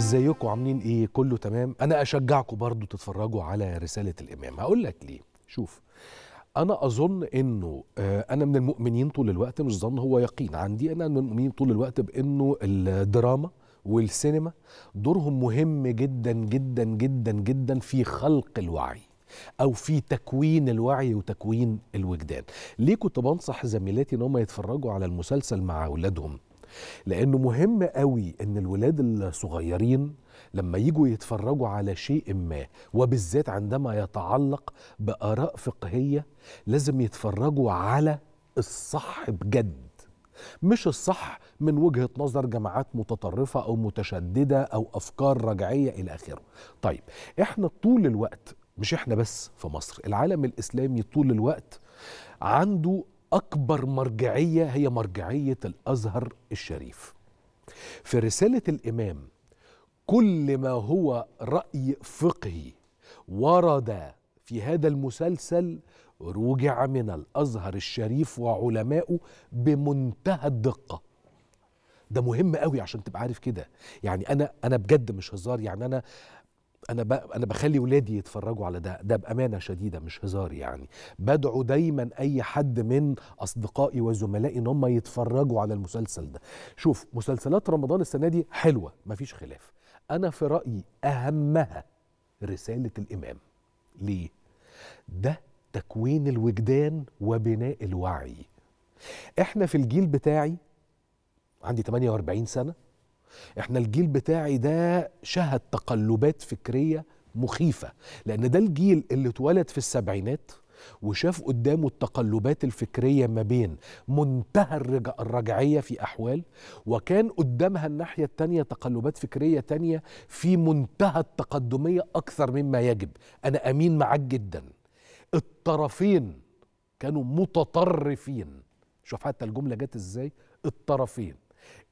ازيكم عاملين ايه كله تمام انا اشجعكم برضو تتفرجوا على رساله الامام هقول لك ليه شوف انا اظن انه آه، انا من المؤمنين طول الوقت مش ظن هو يقين عندي انا من المؤمنين طول الوقت بانه الدراما والسينما دورهم مهم جدا جدا جدا جدا في خلق الوعي او في تكوين الوعي وتكوين الوجدان ليه كنت بنصح زميلاتي ان هم يتفرجوا على المسلسل مع اولادهم لانه مهم قوي ان الولاد الصغيرين لما يجوا يتفرجوا على شيء ما وبالذات عندما يتعلق باراء فقهيه لازم يتفرجوا على الصح بجد مش الصح من وجهه نظر جماعات متطرفه او متشدده او افكار رجعيه الى اخره. طيب احنا طول الوقت مش احنا بس في مصر، العالم الاسلامي طول الوقت عنده أكبر مرجعية هي مرجعية الأزهر الشريف في رسالة الإمام كل ما هو رأي فقهي ورد في هذا المسلسل رجع من الازهر الشريف وعلمائه بمنتهى الدقه ده مهم قوي عشان تبقى عارف كده يعني انا انا بجد مش هزار يعني انا انا انا بخلي ولادي يتفرجوا على ده ده بامانه شديده مش هزار يعني بدعو دايما اي حد من اصدقائي وزملائي ان هم يتفرجوا على المسلسل ده شوف مسلسلات رمضان السنه دي حلوه مفيش خلاف انا في رايي اهمها رساله الامام ليه ده تكوين الوجدان وبناء الوعي احنا في الجيل بتاعي عندي 48 سنه احنا الجيل بتاعي ده شهد تقلبات فكريه مخيفه لان ده الجيل اللي اتولد في السبعينات وشاف قدامه التقلبات الفكريه ما بين منتهى الرجعيه في احوال وكان قدامها الناحيه الثانيه تقلبات فكريه ثانيه في منتهى التقدميه اكثر مما يجب انا امين معاك جدا الطرفين كانوا متطرفين شوف حتى الجمله جت ازاي الطرفين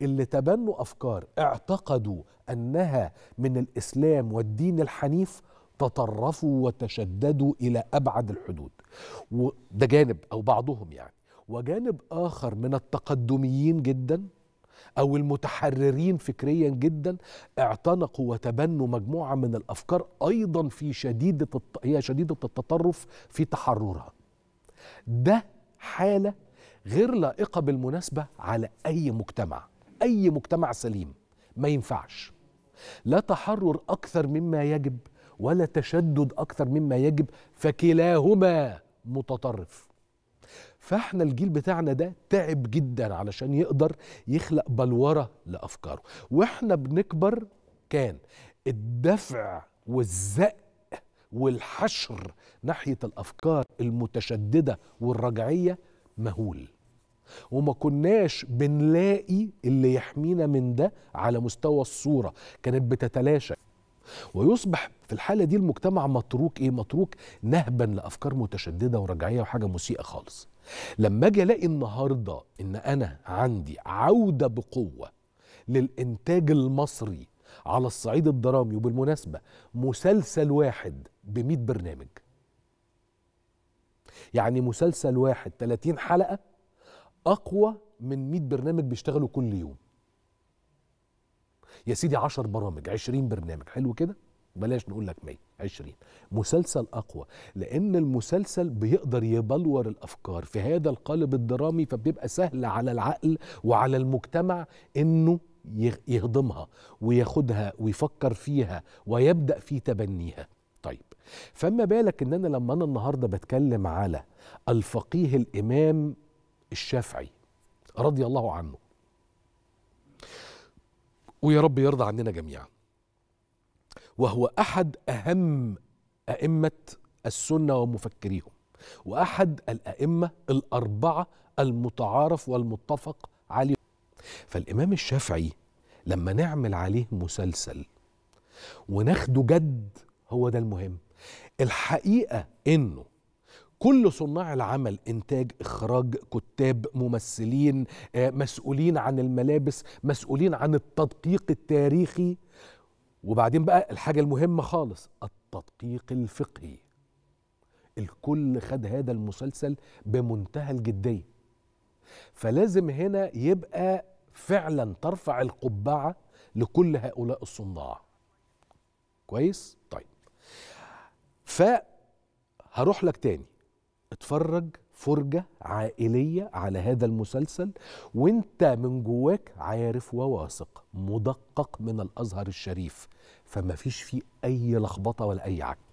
اللي تبنوا افكار اعتقدوا انها من الاسلام والدين الحنيف تطرفوا وتشددوا الى ابعد الحدود وده جانب او بعضهم يعني وجانب اخر من التقدميين جدا او المتحررين فكريا جدا اعتنقوا وتبنوا مجموعه من الافكار ايضا في شديده الت... هي شديده التطرف في تحررها ده حاله غير لائقة بالمناسبة على أي مجتمع أي مجتمع سليم ما ينفعش لا تحرر أكثر مما يجب ولا تشدد أكثر مما يجب فكلاهما متطرف فاحنا الجيل بتاعنا ده تعب جدا علشان يقدر يخلق بلورة لأفكاره واحنا بنكبر كان الدفع والزق والحشر ناحية الأفكار المتشددة والرجعية مهول وما كناش بنلاقي اللي يحمينا من ده على مستوى الصورة كانت بتتلاشى ويصبح في الحالة دي المجتمع متروك إيه؟ متروك نهبا لأفكار متشددة ورجعية وحاجة مسيئة خالص لما أجي ألاقي النهاردة إن أنا عندي عودة بقوة للإنتاج المصري على الصعيد الدرامي وبالمناسبة مسلسل واحد بمئة برنامج يعني مسلسل واحد 30 حلقة اقوى من 100 برنامج بيشتغلوا كل يوم يا سيدي 10 برامج 20 برنامج حلو كده بلاش نقول لك 100 20 مسلسل اقوى لان المسلسل بيقدر يبلور الافكار في هذا القالب الدرامي فبيبقى سهل على العقل وعلى المجتمع انه يهضمها وياخدها ويفكر فيها ويبدا في تبنيها طيب فما بالك ان انا لما انا النهارده بتكلم على الفقيه الامام الشافعي رضي الله عنه ويا رب يرضى عننا جميعا وهو احد اهم ائمه السنه ومفكريهم واحد الائمه الاربعه المتعارف والمتفق عليه فالامام الشافعي لما نعمل عليه مسلسل وناخده جد هو ده المهم الحقيقه انه كل صناع العمل انتاج اخراج كتاب ممثلين آه، مسؤولين عن الملابس مسؤولين عن التدقيق التاريخي وبعدين بقى الحاجه المهمه خالص التدقيق الفقهي الكل خد هذا المسلسل بمنتهى الجديه فلازم هنا يبقى فعلا ترفع القبعه لكل هؤلاء الصناع كويس طيب ف هروح لك تاني اتفرج فرجة عائلية على هذا المسلسل وانت من جواك عارف وواثق مدقق من الأزهر الشريف فما فيش فيه أي لخبطة ولا أي عك